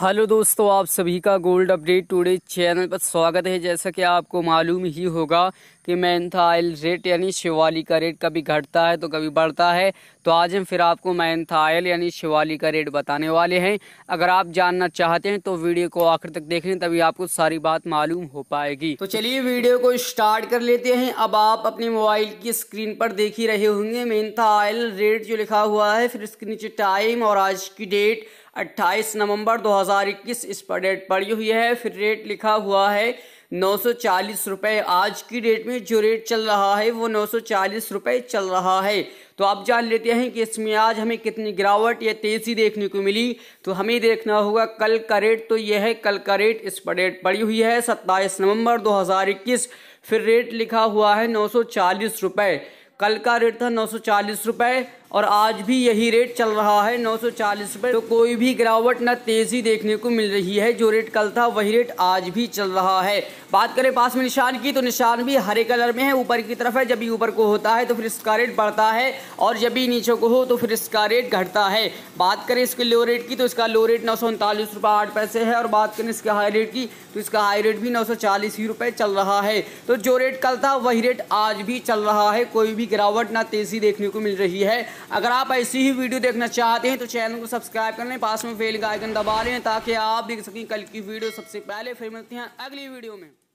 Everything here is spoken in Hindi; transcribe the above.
हेलो दोस्तों आप सभी का गोल्ड अपडेट टुडे चैनल पर स्वागत है जैसा कि आपको मालूम ही होगा कि मैंथा आयल रेट यानी शिवाली का रेट कभी घटता है तो कभी बढ़ता है तो आज हम फिर आपको मैंथा आयल यानी शिवाली का रेट बताने वाले हैं अगर आप जानना चाहते हैं तो वीडियो को आखिर तक देख लें तभी आपको सारी बात मालूम हो पाएगी तो चलिए वीडियो को स्टार्ट कर लेते हैं अब आप अपने मोबाइल की स्क्रीन पर देख ही रहे होंगे मैंथा आयल रेट जो लिखा हुआ है फिर इसके नीचे टाइम और आज की डेट 28 नवंबर 2021 इस पर डेट पड़ी हुई है फिर रेट लिखा हुआ है नौ सौ चालीस रुपये आज की डेट में जो रेट चल रहा है वो नौ सौ चालीस रुपये चल रहा है तो आप जान लेते हैं कि इसमें आज हमें कितनी गिरावट या तेज़ी देखने को मिली तो हमें देखना होगा कल का रेट तो यह है कल का रेट इस पर डेट पड़ी हुई है सत्ताईस नवंबर 2021 फिर रेट लिखा हुआ है नौ सौ चालीस रुपये कल का रेट था नौ सौ चालीस रुपये और आज भी यही रेट चल रहा है 940 रुपये तो कोई भी गिरावट न तेज़ी देखने को मिल रही है जो रेट कल था वही रेट आज भी चल रहा है बात करें पास में निशान की तो निशान भी हरे कलर में है ऊपर की तरफ है जब भी ऊपर को होता है तो फिर इसका रेट बढ़ता है और जब भी नीचे को हो तो फिर इसका रेट घटता है बात करें इसके लो रेट की तो इसका लो रेट नौ सौ पैसे है और बात करें इसके हाई रेट की तो इसका हाई रेट भी नौ सौ ही रुपये चल रहा है तो जो रेट कल था वही रेट आज भी चल रहा है कोई भी गिरावट ना तेज़ी देखने को मिल रही है अगर आप ऐसी ही वीडियो देखना चाहते हैं तो चैनल को सब्सक्राइब कर लें पास में बेल का आइकन दबा लें ताकि आप देख सकें कल की वीडियो सबसे पहले फिर मिलते हैं अगली वीडियो में